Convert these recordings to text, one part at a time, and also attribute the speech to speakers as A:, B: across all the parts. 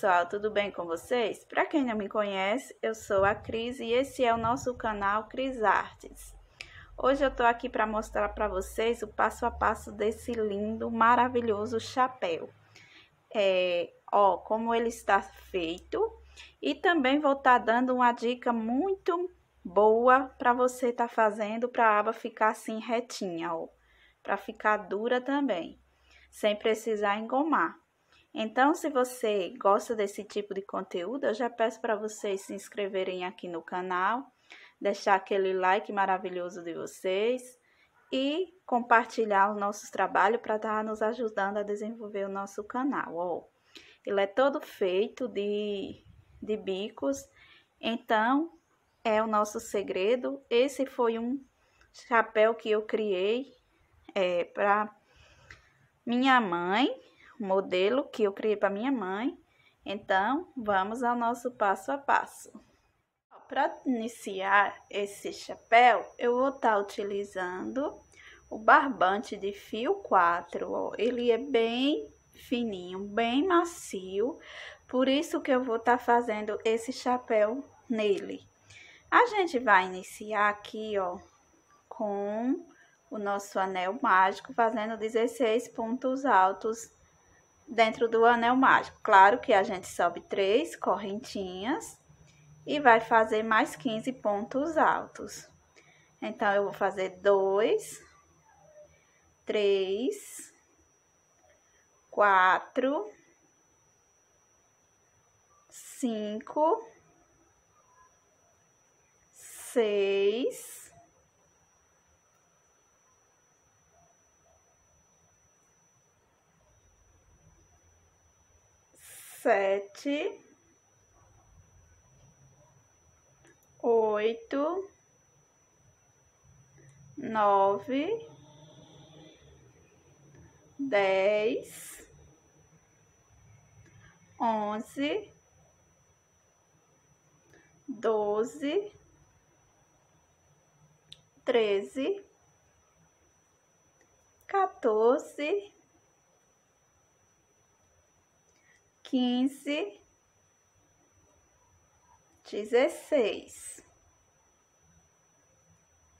A: pessoal, tudo bem com vocês? Para quem não me conhece, eu sou a Cris e esse é o nosso canal Cris Artes. Hoje eu tô aqui para mostrar para vocês o passo a passo desse lindo, maravilhoso chapéu. É, ó, como ele está feito e também vou estar tá dando uma dica muito boa para você estar tá fazendo para a aba ficar assim retinha, ó, para ficar dura também, sem precisar engomar. Então, se você gosta desse tipo de conteúdo, eu já peço para vocês se inscreverem aqui no canal, deixar aquele like maravilhoso de vocês e compartilhar o nosso trabalho para estar tá nos ajudando a desenvolver o nosso canal. Ó, ele é todo feito de, de bicos, então é o nosso segredo. Esse foi um chapéu que eu criei é, para minha mãe modelo que eu criei para minha mãe. Então, vamos ao nosso passo a passo. Para iniciar esse chapéu, eu vou estar tá utilizando o barbante de fio 4, ó. Ele é bem fininho, bem macio, por isso que eu vou estar tá fazendo esse chapéu nele. A gente vai iniciar aqui, ó, com o nosso anel mágico, fazendo 16 pontos altos dentro do anel mágico. Claro que a gente sobe três correntinhas e vai fazer mais 15 pontos altos. Então, eu vou fazer dois, três, quatro, cinco, seis, sete, oito, nove, dez, onze, doze, treze, quatorze. 15, 16.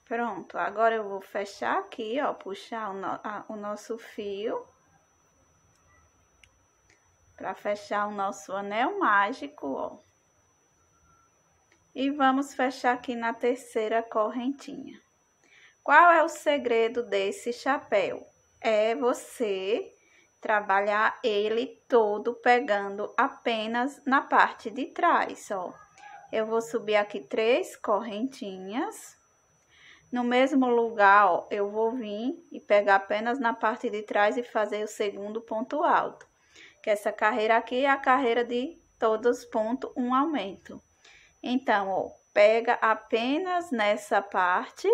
A: Pronto, agora eu vou fechar aqui, ó, puxar o, no, a, o nosso fio para fechar o nosso anel mágico, ó. E vamos fechar aqui na terceira correntinha. Qual é o segredo desse chapéu? É você trabalhar ele todo pegando apenas na parte de trás, ó. Eu vou subir aqui três correntinhas. No mesmo lugar, ó, eu vou vir e pegar apenas na parte de trás e fazer o segundo ponto alto. Que essa carreira aqui é a carreira de todos os pontos, um aumento. Então, ó, pega apenas nessa parte,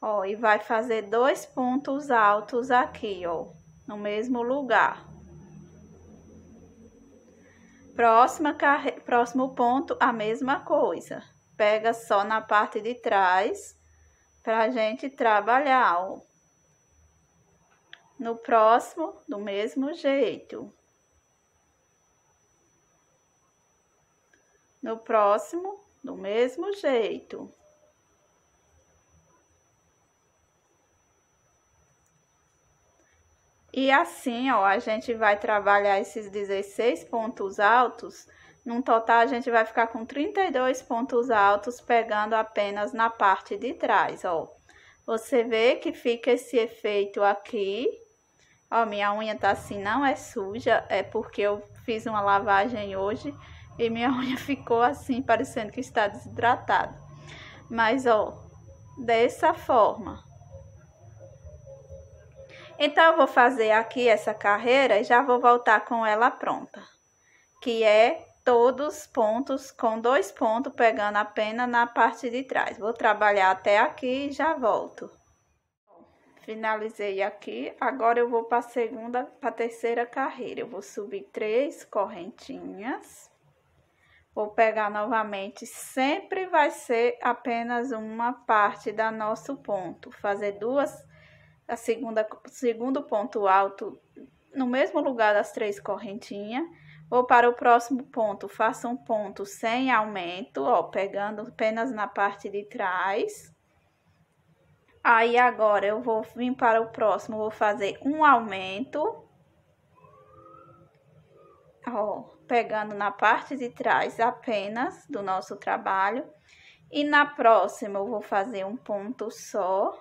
A: ó, e vai fazer dois pontos altos aqui, ó no mesmo lugar. Próxima carre... Próximo ponto, a mesma coisa. Pega só na parte de trás para a gente trabalhar. No próximo, do mesmo jeito. No próximo, do mesmo jeito. E assim, ó, a gente vai trabalhar esses 16 pontos altos. No total, a gente vai ficar com 32 pontos altos, pegando apenas na parte de trás, ó. Você vê que fica esse efeito aqui. Ó, minha unha tá assim, não é suja, é porque eu fiz uma lavagem hoje e minha unha ficou assim, parecendo que está desidratada. Mas, ó, dessa forma. Então, eu vou fazer aqui essa carreira e já vou voltar com ela pronta, que é todos pontos com dois pontos pegando a pena na parte de trás. Vou trabalhar até aqui e já volto. Finalizei aqui, agora eu vou para a segunda, para a terceira carreira. Eu vou subir três correntinhas. Vou pegar novamente, sempre vai ser apenas uma parte da nosso ponto. Fazer duas a segunda, segundo ponto alto no mesmo lugar das três correntinhas. Vou para o próximo ponto, faça um ponto sem aumento, ó, pegando apenas na parte de trás. Aí, agora, eu vou vir para o próximo, vou fazer um aumento. Ó, pegando na parte de trás apenas do nosso trabalho. E na próxima, eu vou fazer um ponto só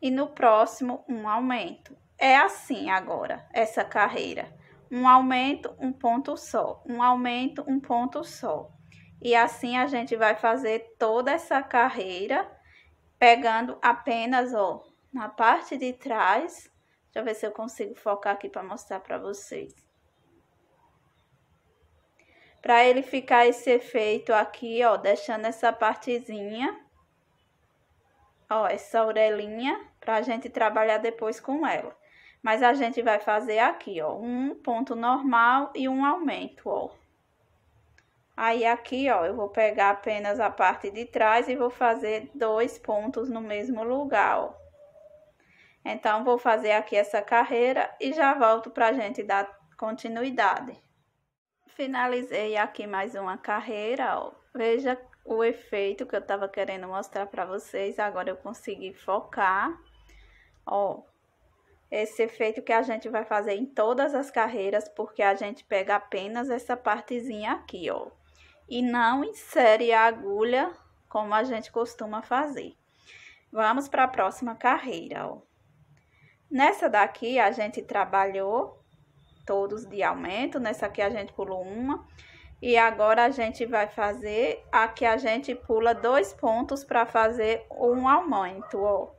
A: e no próximo um aumento. É assim agora essa carreira. Um aumento, um ponto só. Um aumento, um ponto só. E assim a gente vai fazer toda essa carreira pegando apenas, ó, na parte de trás. Deixa eu ver se eu consigo focar aqui para mostrar para vocês. Para ele ficar esse efeito aqui, ó, deixando essa partezinha ó, essa orelhinha para a gente trabalhar depois com ela. Mas a gente vai fazer aqui, ó, um ponto normal e um aumento, ó. Aí, aqui, ó, eu vou pegar apenas a parte de trás e vou fazer dois pontos no mesmo lugar, ó. Então, vou fazer aqui essa carreira e já volto pra gente dar continuidade. Finalizei aqui mais uma carreira, ó. Veja o efeito que eu tava querendo mostrar para vocês. Agora eu consegui focar. Ó, esse efeito que a gente vai fazer em todas as carreiras, porque a gente pega apenas essa partezinha aqui, ó. E não insere a agulha como a gente costuma fazer. Vamos para a próxima carreira, ó. Nessa daqui, a gente trabalhou todos de aumento. Nessa aqui, a gente pulou Uma. E agora a gente vai fazer, aqui a gente pula dois pontos para fazer um aumento, ó.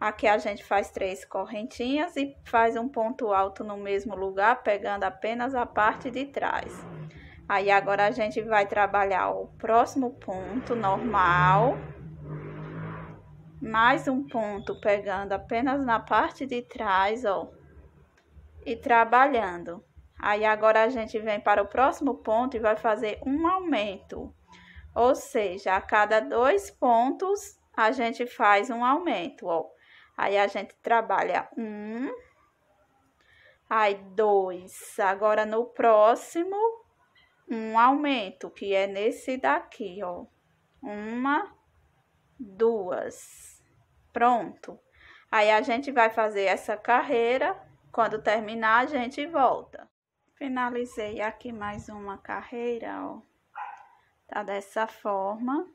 A: Aqui a gente faz três correntinhas e faz um ponto alto no mesmo lugar, pegando apenas a parte de trás. Aí agora a gente vai trabalhar o próximo ponto normal. Mais um ponto pegando apenas na parte de trás, ó. E trabalhando. Aí agora a gente vem para o próximo ponto e vai fazer um aumento. Ou seja, a cada dois pontos a gente faz um aumento, ó. Aí a gente trabalha um, aí dois. Agora no próximo, um aumento, que é nesse daqui, ó. Uma, duas. Pronto. Aí a gente vai fazer essa carreira. Quando terminar, a gente volta. Finalizei aqui mais uma carreira, ó. Tá dessa forma.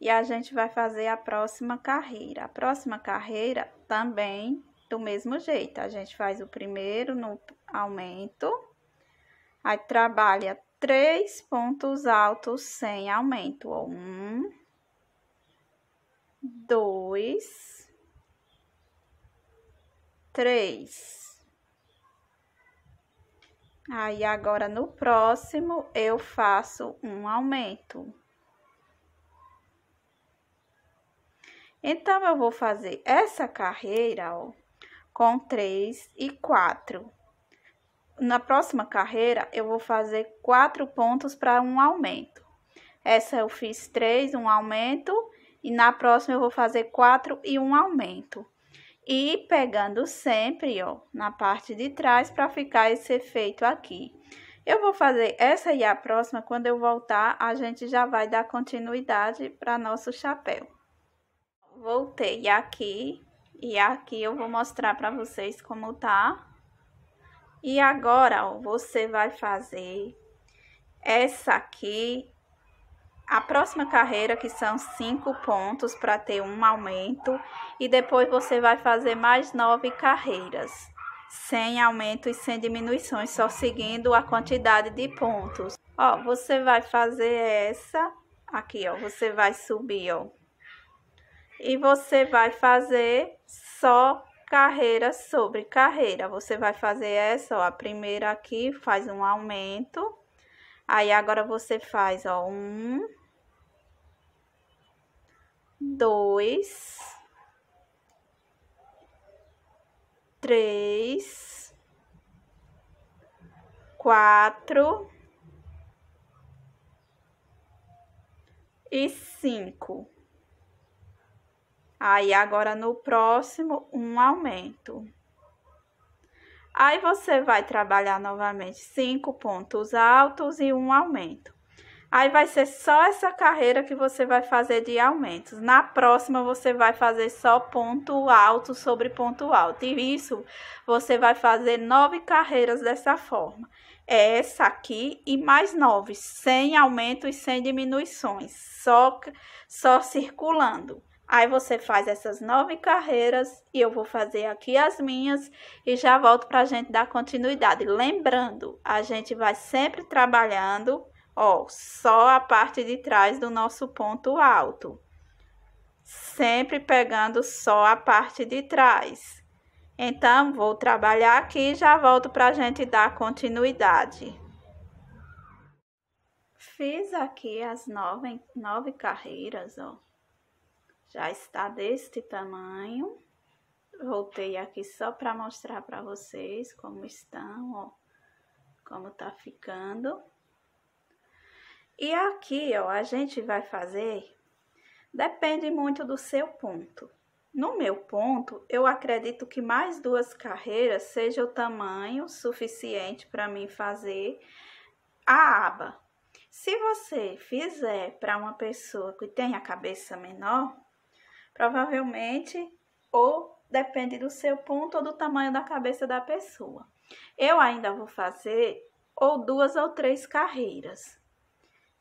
A: E a gente vai fazer a próxima carreira. A próxima carreira também do mesmo jeito. A gente faz o primeiro no aumento. Aí, trabalha três pontos altos sem aumento. Ó. Um, dois, três. Aí agora no próximo eu faço um aumento. Então eu vou fazer essa carreira, ó, com três e quatro. Na próxima carreira eu vou fazer quatro pontos para um aumento. Essa eu fiz três, um aumento, e na próxima eu vou fazer quatro e um aumento e pegando sempre, ó, na parte de trás para ficar esse efeito aqui. Eu vou fazer essa e a próxima, quando eu voltar, a gente já vai dar continuidade para nosso chapéu. Voltei aqui, e aqui eu vou mostrar para vocês como tá. E agora, ó, você vai fazer essa aqui a próxima carreira, que são cinco pontos para ter um aumento, e depois você vai fazer mais nove carreiras, sem aumento e sem diminuições, só seguindo a quantidade de pontos. Ó, você vai fazer essa aqui, ó, você vai subir, ó. E você vai fazer só carreira sobre carreira. Você vai fazer essa, ó, a primeira aqui, faz um aumento Aí, agora você faz, ó, um, dois, três, quatro e cinco. Aí, agora no próximo, um aumento. Aí você vai trabalhar novamente cinco pontos altos e um aumento. Aí vai ser só essa carreira que você vai fazer de aumentos. Na próxima, você vai fazer só ponto alto sobre ponto alto. E isso, você vai fazer nove carreiras dessa forma. É essa aqui e mais nove, sem aumento e sem diminuições, só, só circulando. Aí você faz essas nove carreiras e eu vou fazer aqui as minhas e já volto para a gente dar continuidade. Lembrando, a gente vai sempre trabalhando, ó, só a parte de trás do nosso ponto alto. Sempre pegando só a parte de trás. Então, vou trabalhar aqui e já volto para a gente dar continuidade. Fiz aqui as nove, nove carreiras, ó já está deste tamanho. Voltei aqui só para mostrar para vocês como estão, ó. Como tá ficando. E aqui, ó, a gente vai fazer... Depende muito do seu ponto. No meu ponto, eu acredito que mais duas carreiras seja o tamanho suficiente para mim fazer a aba. Se você fizer para uma pessoa que tem a cabeça menor, Provavelmente, ou depende do seu ponto ou do tamanho da cabeça da pessoa. Eu ainda vou fazer ou duas ou três carreiras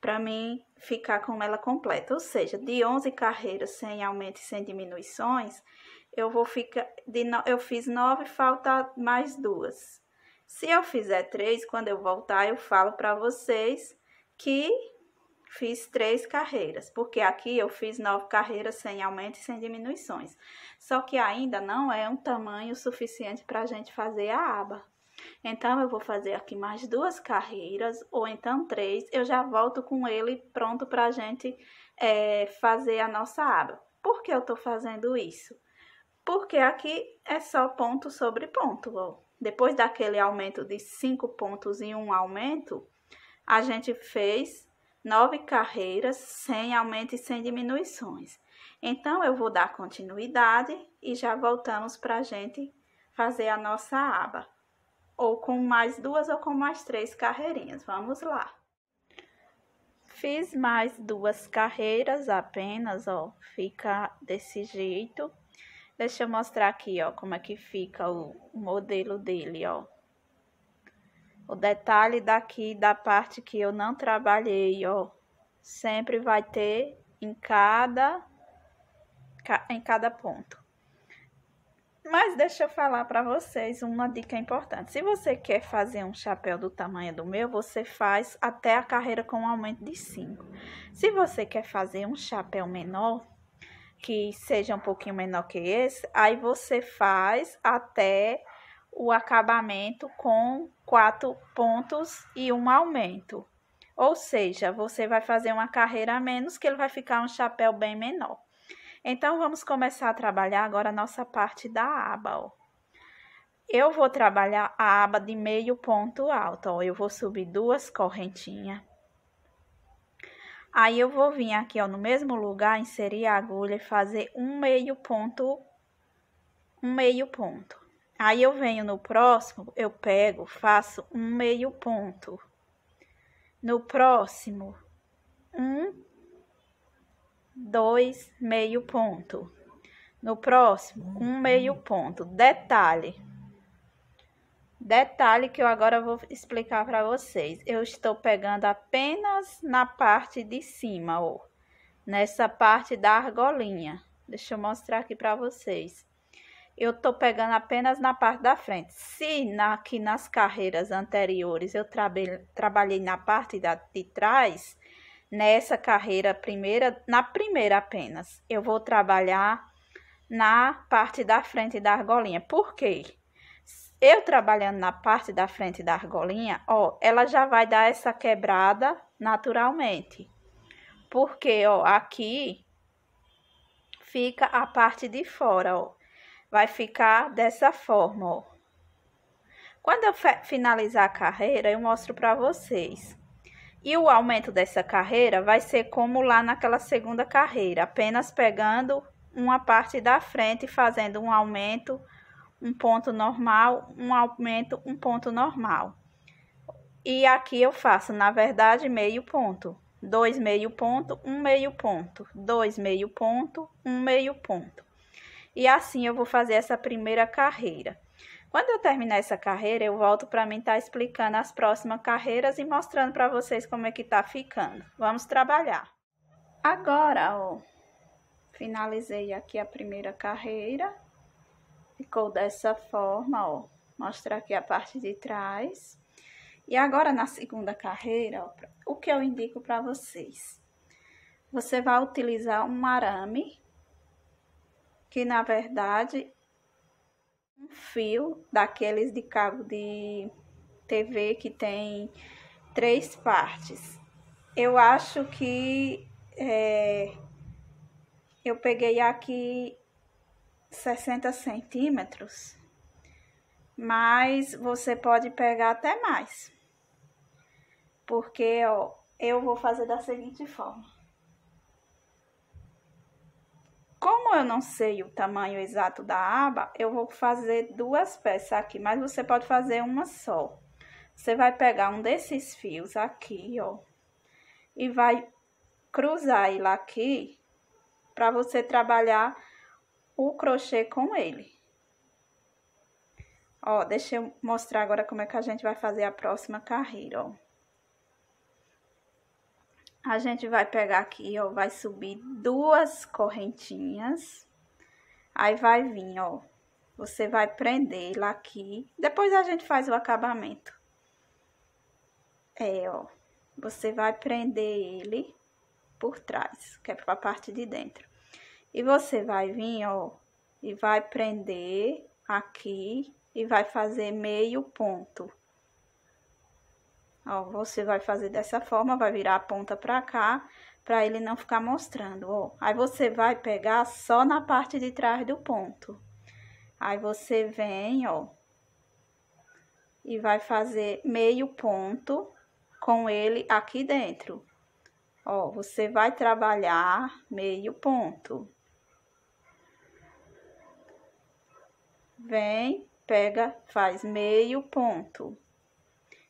A: para mim ficar com ela completa. Ou seja, de 11 carreiras sem aumento e sem diminuições, eu vou ficar de no, eu fiz nove, falta mais duas. Se eu fizer três, quando eu voltar, eu falo para vocês que fiz três carreiras, porque aqui eu fiz nove carreiras sem aumento e sem diminuições. Só que ainda não é um tamanho suficiente para a gente fazer a aba. Então, eu vou fazer aqui mais duas carreiras, ou então três, eu já volto com ele pronto para a gente é, fazer a nossa aba. Por que eu estou fazendo isso? Porque aqui é só ponto sobre ponto, ó. Depois daquele aumento de cinco pontos e um aumento, a gente fez nove carreiras, sem aumento e sem diminuições. Então, eu vou dar continuidade e já voltamos para a gente fazer a nossa aba. Ou com mais duas ou com mais três carreirinhas. Vamos lá. Fiz mais duas carreiras apenas, ó. Fica desse jeito. Deixa eu mostrar aqui, ó, como é que fica o modelo dele, ó. O detalhe daqui da parte que eu não trabalhei, ó, sempre vai ter em cada em cada ponto. Mas deixa eu falar para vocês uma dica importante. Se você quer fazer um chapéu do tamanho do meu, você faz até a carreira com um aumento de 5. Se você quer fazer um chapéu menor, que seja um pouquinho menor que esse, aí você faz até o acabamento com quatro pontos e um aumento. Ou seja, você vai fazer uma carreira a menos que ele vai ficar um chapéu bem menor. Então, vamos começar a trabalhar agora a nossa parte da aba, ó. Eu vou trabalhar a aba de meio ponto alto, ó. Eu vou subir duas correntinhas. Aí, eu vou vir aqui, ó, no mesmo lugar, inserir a agulha e fazer um meio ponto, um meio ponto. Aí eu venho no próximo, eu pego, faço um meio ponto. No próximo, um, dois, meio ponto. No próximo, um meio ponto. Detalhe. Detalhe que eu agora vou explicar para vocês. Eu estou pegando apenas na parte de cima, ó. Nessa parte da argolinha. Deixa eu mostrar aqui para vocês eu tô pegando apenas na parte da frente. Se na, que nas carreiras anteriores eu trabe, trabalhei na parte da, de trás, nessa carreira primeira, na primeira apenas, eu vou trabalhar na parte da frente da argolinha. Por quê? Eu trabalhando na parte da frente da argolinha, ó, ela já vai dar essa quebrada naturalmente. Porque, ó, aqui fica a parte de fora, ó vai ficar dessa forma, ó. Quando eu finalizar a carreira, eu mostro para vocês. E o aumento dessa carreira vai ser como lá naquela segunda carreira, apenas pegando uma parte da frente e fazendo um aumento, um ponto normal, um aumento, um ponto normal. E aqui eu faço, na verdade, meio ponto, dois meio ponto, um meio ponto, dois meio ponto, um meio ponto e assim eu vou fazer essa primeira carreira. Quando eu terminar essa carreira, eu volto para mim estar tá explicando as próximas carreiras e mostrando para vocês como é que tá ficando. Vamos trabalhar. Agora, ó, finalizei aqui a primeira carreira. Ficou dessa forma, ó. Mostra aqui a parte de trás. E agora, na segunda carreira, ó, o que eu indico para vocês? Você vai utilizar um arame que na verdade um fio daqueles de cabo de TV que tem três partes. Eu acho que é, eu peguei aqui 60 centímetros, mas você pode pegar até mais. Porque, ó, eu vou fazer da seguinte forma. Como eu não sei o tamanho exato da aba, eu vou fazer duas peças aqui, mas você pode fazer uma só. Você vai pegar um desses fios aqui, ó, e vai cruzar ele aqui para você trabalhar o crochê com ele. Ó, deixa eu mostrar agora como é que a gente vai fazer a próxima carreira, ó a gente vai pegar aqui, ó, vai subir duas correntinhas. Aí vai vir, ó, você vai prender lá aqui. Depois a gente faz o acabamento. É, ó, você vai prender ele por trás, que é pra parte de dentro. E você vai vir, ó, e vai prender aqui e vai fazer meio ponto. Ó, você vai fazer dessa forma, vai virar a ponta pra cá, pra ele não ficar mostrando, ó. Aí, você vai pegar só na parte de trás do ponto. Aí, você vem, ó, e vai fazer meio ponto com ele aqui dentro. Ó, você vai trabalhar meio ponto. Vem, pega, faz meio ponto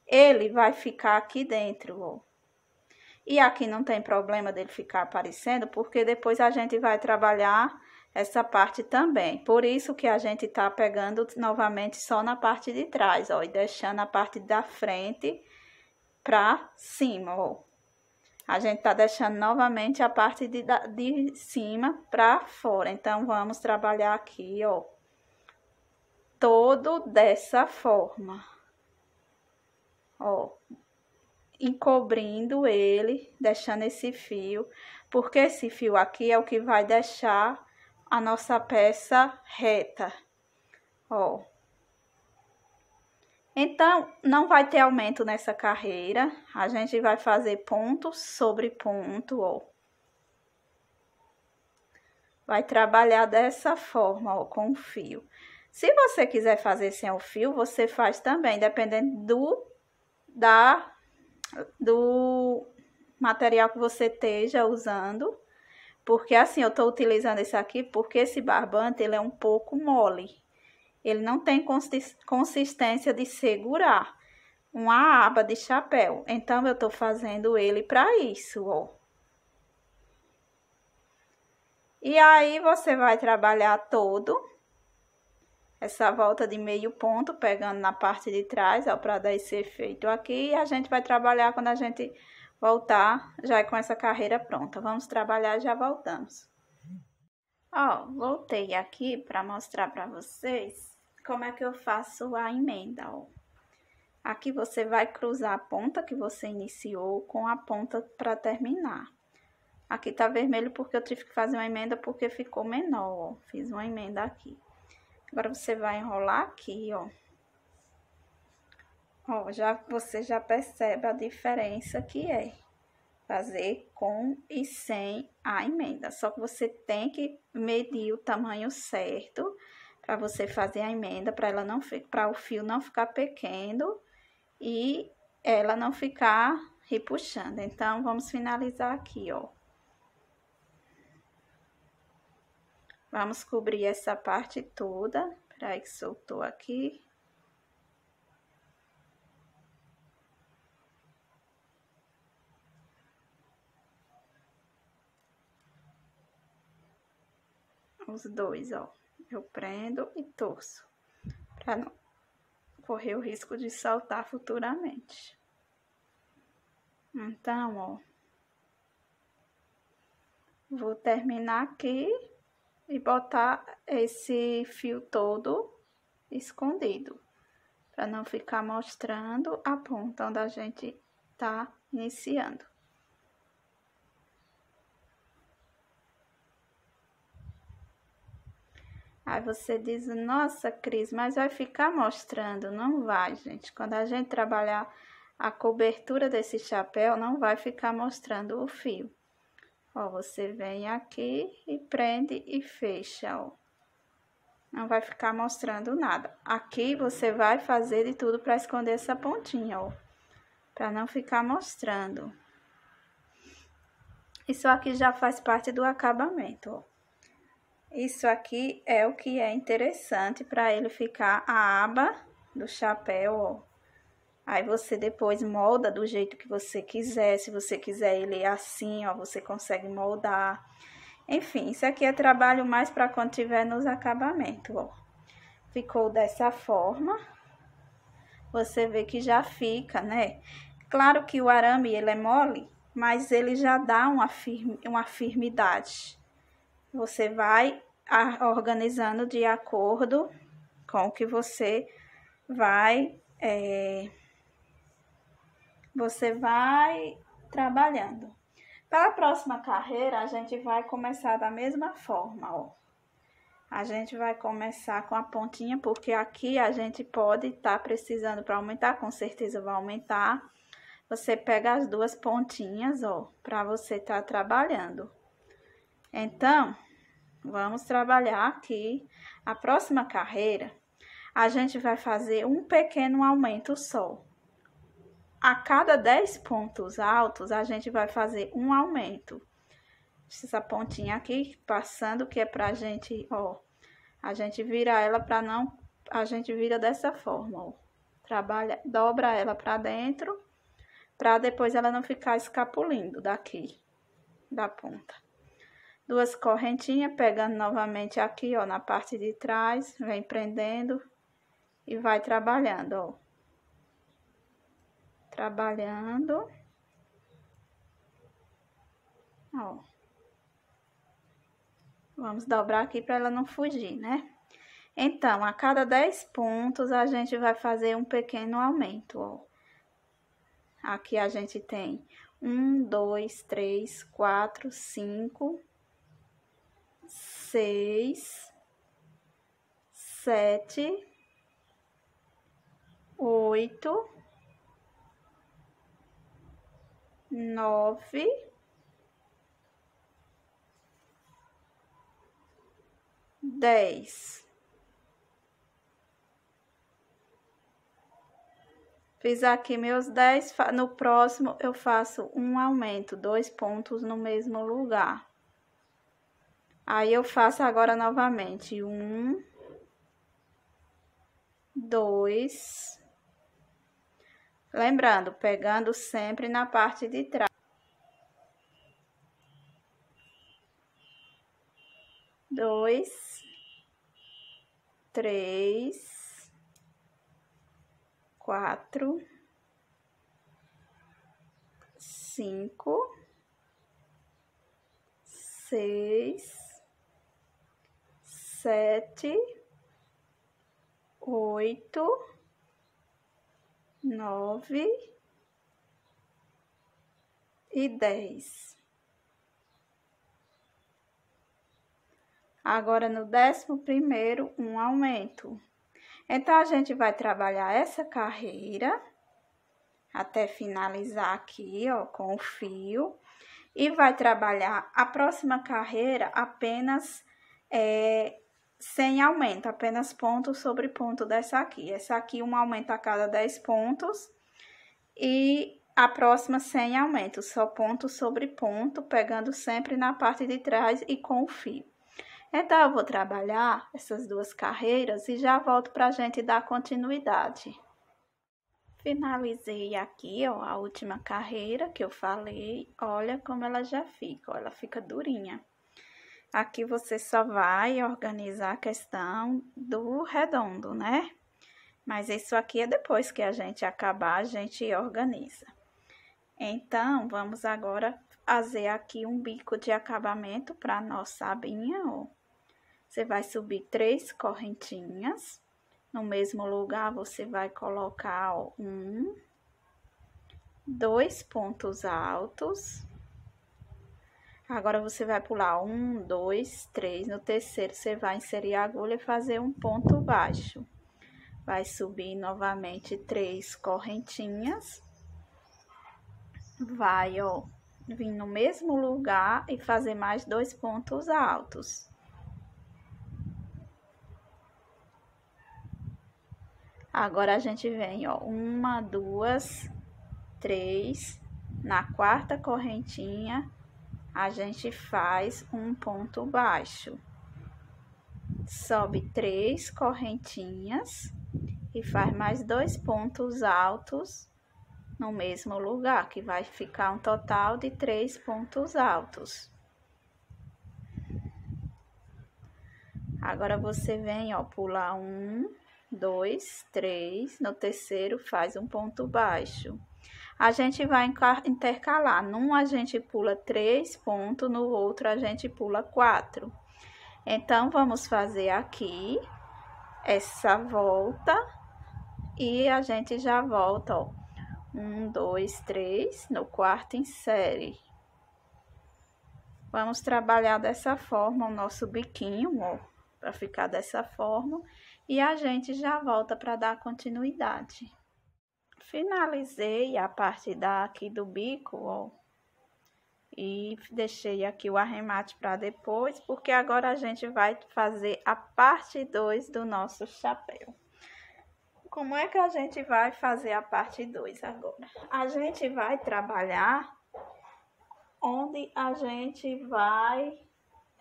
A: ele vai ficar aqui dentro, ó. E aqui não tem problema dele ficar aparecendo, porque depois a gente vai trabalhar essa parte também. Por isso que a gente tá pegando novamente só na parte de trás, ó, e deixando a parte da frente pra cima, ó. A gente tá deixando novamente a parte de, de cima pra fora. Então, vamos trabalhar aqui, ó, todo dessa forma ó, encobrindo ele, deixando esse fio, porque esse fio aqui é o que vai deixar a nossa peça reta, ó. Então, não vai ter aumento nessa carreira, a gente vai fazer ponto sobre ponto, ó. Vai trabalhar dessa forma, ó, com o fio. Se você quiser fazer sem o fio, você faz também, dependendo do da do material que você esteja usando. Porque assim, eu estou utilizando esse aqui porque esse barbante ele é um pouco mole. Ele não tem consistência de segurar uma aba de chapéu. Então, eu estou fazendo ele para isso, ó. E aí, você vai trabalhar todo essa volta de meio ponto, pegando na parte de trás, ó, para dar esse efeito aqui. E a gente vai trabalhar quando a gente voltar, já com essa carreira pronta. Vamos trabalhar e já voltamos. Ó, voltei aqui para mostrar para vocês como é que eu faço a emenda, ó. Aqui você vai cruzar a ponta que você iniciou com a ponta para terminar. Aqui tá vermelho porque eu tive que fazer uma emenda porque ficou menor, ó. Fiz uma emenda aqui. Agora, você vai enrolar aqui, ó. Ó, já, você já percebe a diferença que é fazer com e sem a emenda. Só que você tem que medir o tamanho certo para você fazer a emenda, para ela não para o fio não ficar pequeno e ela não ficar repuxando. Então, vamos finalizar aqui, ó. Vamos cobrir essa parte toda. para que soltou aqui. Os dois, ó. Eu prendo e torço. Pra não correr o risco de saltar futuramente. Então, ó. Vou terminar aqui e botar esse fio todo escondido, para não ficar mostrando a ponta onde a gente tá iniciando. Aí você diz, nossa, Cris, mas vai ficar mostrando. Não vai, gente. Quando a gente trabalhar a cobertura desse chapéu, não vai ficar mostrando o fio. Ó, você vem aqui e prende e fecha, ó. Não vai ficar mostrando nada. Aqui você vai fazer de tudo para esconder essa pontinha, ó. Pra não ficar mostrando. Isso aqui já faz parte do acabamento, ó. Isso aqui é o que é interessante para ele ficar a aba do chapéu, ó. Aí você depois molda do jeito que você quiser. Se você quiser ele assim, ó, você consegue moldar. Enfim, isso aqui é trabalho mais para quando tiver nos acabamentos, ó. Ficou dessa forma. Você vê que já fica, né? Claro que o arame, ele é mole, mas ele já dá uma, firme, uma firmidade. Você vai organizando de acordo com o que você vai... É você vai trabalhando. Para a próxima carreira, a gente vai começar da mesma forma, ó. A gente vai começar com a pontinha, porque aqui a gente pode estar tá precisando para aumentar, com certeza vai aumentar. Você pega as duas pontinhas, ó, para você estar tá trabalhando. Então, vamos trabalhar aqui. A próxima carreira, a gente vai fazer um pequeno aumento só. A cada 10 pontos altos, a gente vai fazer um aumento. Essa pontinha aqui, passando, que é pra gente, ó. A gente vira ela pra não... A gente vira dessa forma, ó. Trabalha, dobra ela pra dentro, pra depois ela não ficar escapulindo daqui, da ponta. Duas correntinhas, pegando novamente aqui, ó, na parte de trás, vem prendendo e vai trabalhando, ó trabalhando. Ó. Vamos dobrar aqui para ela não fugir, né? Então, a cada 10 pontos, a gente vai fazer um pequeno aumento, ó. Aqui a gente tem 1, 2, 3, 4, 5, 6, 7, 8, nove, dez. Fiz aqui meus dez, no próximo eu faço um aumento, dois pontos no mesmo lugar. Aí, eu faço agora novamente, um, dois, Lembrando, pegando sempre na parte de trás. Dois, três, quatro, cinco, seis, sete, oito, nove e dez. Agora, no décimo primeiro, um aumento. Então, a gente vai trabalhar essa carreira até finalizar aqui, ó, com o fio. E vai trabalhar a próxima carreira apenas é, sem aumento, apenas ponto sobre ponto dessa aqui. Essa aqui, um aumento a cada 10 pontos. E a próxima sem aumento, só ponto sobre ponto, pegando sempre na parte de trás e com o fio. Então, eu vou trabalhar essas duas carreiras e já volto para a gente dar continuidade. Finalizei aqui, ó, a última carreira que eu falei. Olha como ela já fica, ó, ela fica durinha. Aqui você só vai organizar a questão do redondo, né? Mas isso aqui é depois que a gente acabar, a gente organiza. Então, vamos agora fazer aqui um bico de acabamento para nossa abinha, ó. Você vai subir três correntinhas. No mesmo lugar, você vai colocar, ó, um, dois pontos altos Agora, você vai pular um, dois, três. No terceiro, você vai inserir a agulha e fazer um ponto baixo. Vai subir novamente três correntinhas. Vai, ó, vir no mesmo lugar e fazer mais dois pontos altos. Agora, a gente vem, ó, uma, duas, três. Na quarta correntinha a gente faz um ponto baixo, sobe três correntinhas e faz mais dois pontos altos no mesmo lugar, que vai ficar um total de três pontos altos. Agora, você vem, ó, pular um, dois, três, no terceiro faz um ponto baixo a gente vai intercalar. Num a gente pula três pontos, no outro a gente pula quatro. Então, vamos fazer aqui essa volta e a gente já volta, ó. Um, dois, três, no quarto insere. Vamos trabalhar dessa forma o nosso biquinho, ó, para ficar dessa forma. E a gente já volta para dar continuidade. Finalizei a parte daqui do bico, ó. E deixei aqui o arremate para depois, porque agora a gente vai fazer a parte 2 do nosso chapéu. Como é que a gente vai fazer a parte 2 agora? A gente vai trabalhar onde a gente vai...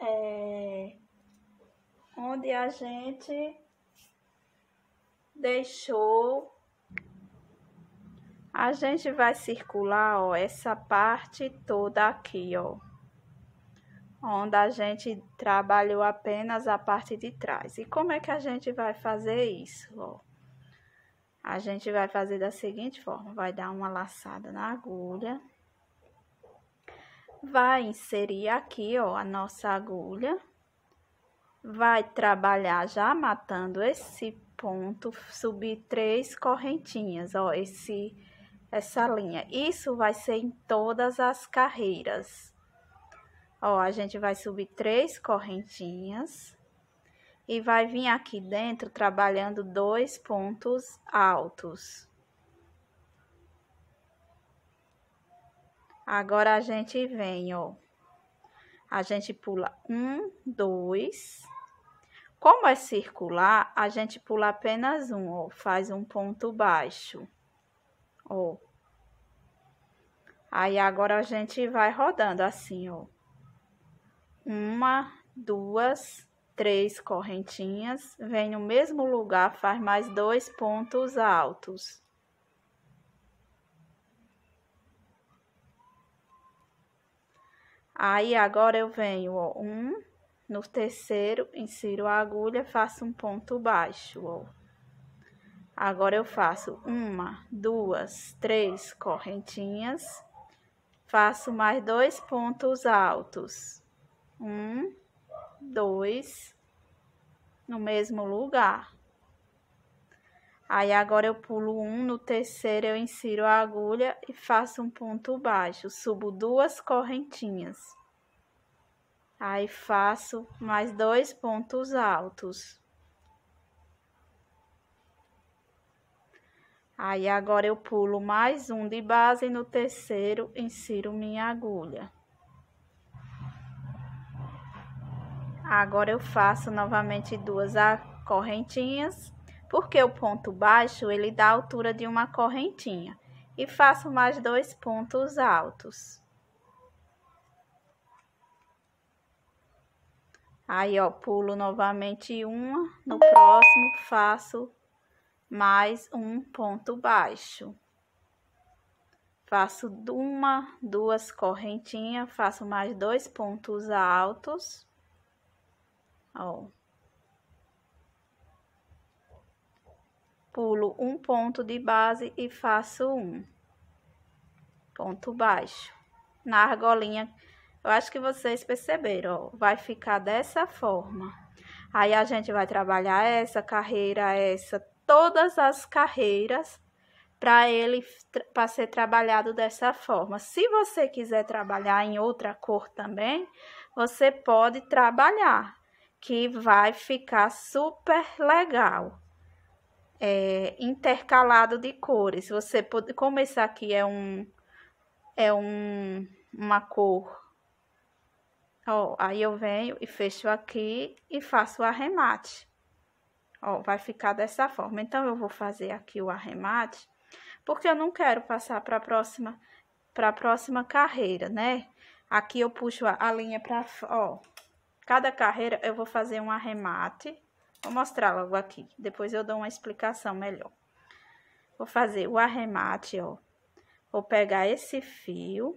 A: É, onde a gente deixou a gente vai circular, ó, essa parte toda aqui, ó. Onde a gente trabalhou apenas a parte de trás. E como é que a gente vai fazer isso, ó? A gente vai fazer da seguinte forma, vai dar uma laçada na agulha. Vai inserir aqui, ó, a nossa agulha. Vai trabalhar já matando esse ponto, subir três correntinhas, ó, esse essa linha. Isso vai ser em todas as carreiras. Ó, a gente vai subir três correntinhas e vai vir aqui dentro trabalhando dois pontos altos. Agora, a gente vem, ó. A gente pula um, dois. Como é circular, a gente pula apenas um, ó. Faz um ponto baixo. Ó. Aí agora a gente vai rodando assim, ó. Uma, duas, três correntinhas, vem no mesmo lugar, faz mais dois pontos altos. Aí agora eu venho, ó, um, no terceiro, insiro a agulha, faço um ponto baixo, ó. Agora eu faço uma, duas, três correntinhas. Faço mais dois pontos altos. Um, dois, no mesmo lugar. Aí agora eu pulo um, no terceiro eu insiro a agulha e faço um ponto baixo, subo duas correntinhas. Aí faço mais dois pontos altos. Aí agora eu pulo mais um de base e no terceiro insiro minha agulha. Agora eu faço novamente duas correntinhas, porque o ponto baixo ele dá a altura de uma correntinha. E faço mais dois pontos altos. Aí, ó, pulo novamente uma, no próximo faço mais um ponto baixo. Faço uma, duas correntinhas, faço mais dois pontos altos. Ó. Pulo um ponto de base e faço um ponto baixo. Na argolinha, eu acho que vocês perceberam, ó, vai ficar dessa forma. Aí, a gente vai trabalhar essa carreira, essa todas as carreiras para ele para ser trabalhado dessa forma. Se você quiser trabalhar em outra cor também, você pode trabalhar, que vai ficar super legal. É, intercalado de cores. Você pode, começar aqui é um é um uma cor. Ó, aí eu venho e fecho aqui e faço o arremate. Ó, vai ficar dessa forma. Então, eu vou fazer aqui o arremate, porque eu não quero passar para a próxima, para a próxima carreira, né? Aqui eu puxo a, a linha para, ó, cada carreira eu vou fazer um arremate. Vou mostrar logo aqui, depois eu dou uma explicação melhor. Vou fazer o arremate, ó. Vou pegar esse fio,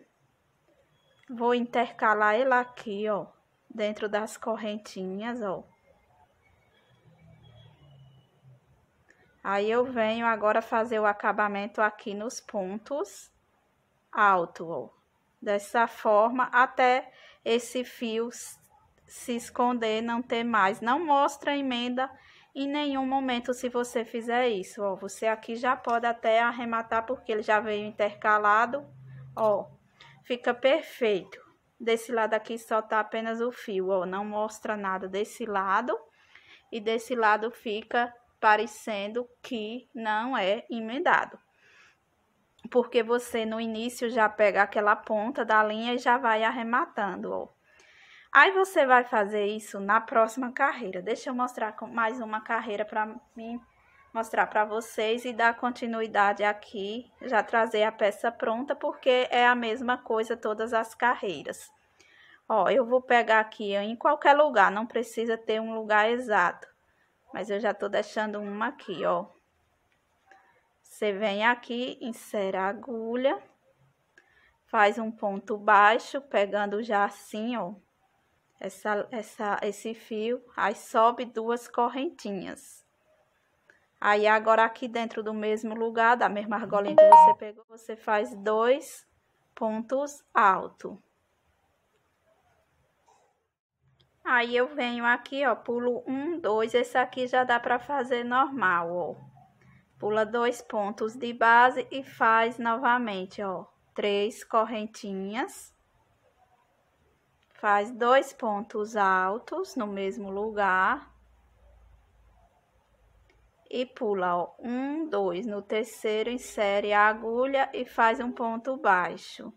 A: vou intercalar ele aqui, ó, dentro das correntinhas, ó. Aí, eu venho agora fazer o acabamento aqui nos pontos alto, ó. Dessa forma, até esse fio se esconder, não ter mais. Não mostra emenda em nenhum momento se você fizer isso, ó. Você aqui já pode até arrematar, porque ele já veio intercalado, ó. Fica perfeito. Desse lado aqui só tá apenas o fio, ó. Não mostra nada desse lado. E desse lado fica parecendo que não é emendado. Porque você no início já pega aquela ponta da linha e já vai arrematando, ó. Aí você vai fazer isso na próxima carreira. Deixa eu mostrar mais uma carreira para mim mostrar para vocês e dar continuidade aqui, já trazer a peça pronta, porque é a mesma coisa todas as carreiras. Ó, eu vou pegar aqui em qualquer lugar, não precisa ter um lugar exato. Mas eu já tô deixando uma aqui, ó. Você vem aqui, insere a agulha. Faz um ponto baixo, pegando já assim, ó. Essa, essa, esse fio. Aí sobe duas correntinhas. Aí, agora aqui dentro do mesmo lugar, da mesma argolinha que você pegou, você faz dois pontos altos. Aí eu venho aqui, ó, pulo um, dois, esse aqui já dá pra fazer normal, ó. Pula dois pontos de base e faz novamente, ó, três correntinhas. Faz dois pontos altos no mesmo lugar. E pula, ó, um, dois, no terceiro insere a agulha e faz um ponto baixo.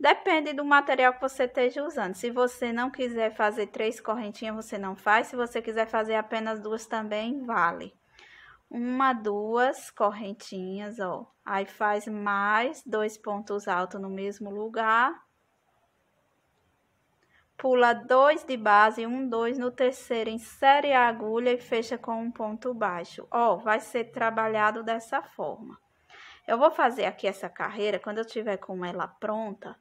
A: Depende do material que você esteja usando. Se você não quiser fazer três correntinhas, você não faz. Se você quiser fazer apenas duas também, vale. Uma, duas correntinhas, ó. Aí faz mais dois pontos altos no mesmo lugar. Pula dois de base, um, dois no terceiro, insere a agulha e fecha com um ponto baixo. Ó, vai ser trabalhado dessa forma. Eu vou fazer aqui essa carreira, quando eu tiver com ela pronta,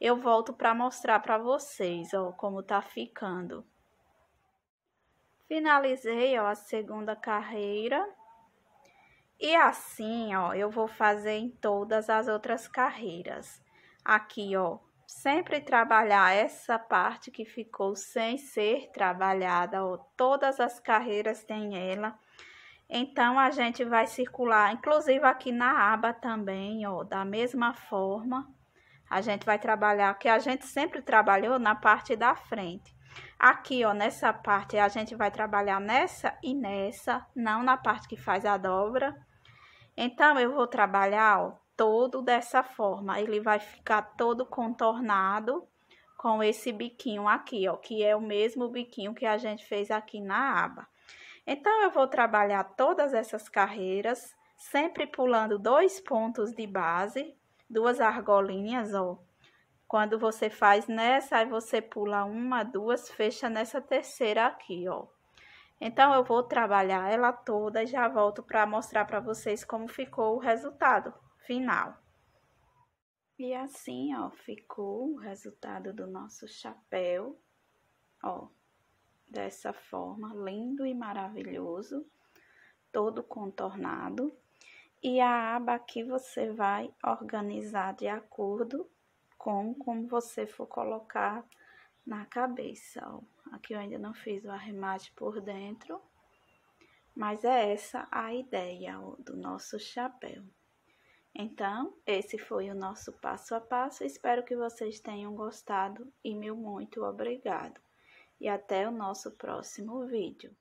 A: eu volto para mostrar para vocês, ó, como tá ficando. Finalizei, ó, a segunda carreira. E assim, ó, eu vou fazer em todas as outras carreiras. Aqui, ó, sempre trabalhar essa parte que ficou sem ser trabalhada, ó, todas as carreiras têm ela. Então, a gente vai circular, inclusive aqui na aba também, ó, da mesma forma. A gente vai trabalhar, que a gente sempre trabalhou na parte da frente. Aqui, ó, nessa parte, a gente vai trabalhar nessa e nessa, não na parte que faz a dobra. Então, eu vou trabalhar, ó, todo dessa forma. Ele vai ficar todo contornado com esse biquinho aqui, ó, que é o mesmo biquinho que a gente fez aqui na aba. Então, eu vou trabalhar todas essas carreiras, sempre pulando dois pontos de base duas argolinhas, ó. Quando você faz nessa, aí você pula uma, duas, fecha nessa terceira aqui, ó. Então, eu vou trabalhar ela toda e já volto para mostrar para vocês como ficou o resultado final. E assim, ó, ficou o resultado do nosso chapéu, ó, dessa forma, lindo e maravilhoso, todo contornado e a aba aqui você vai organizar de acordo com como você for colocar na cabeça. Ó. Aqui eu ainda não fiz o arremate por dentro, mas é essa a ideia ó, do nosso chapéu. Então, esse foi o nosso passo a passo. Espero que vocês tenham gostado e meu muito obrigado. E até o nosso próximo vídeo.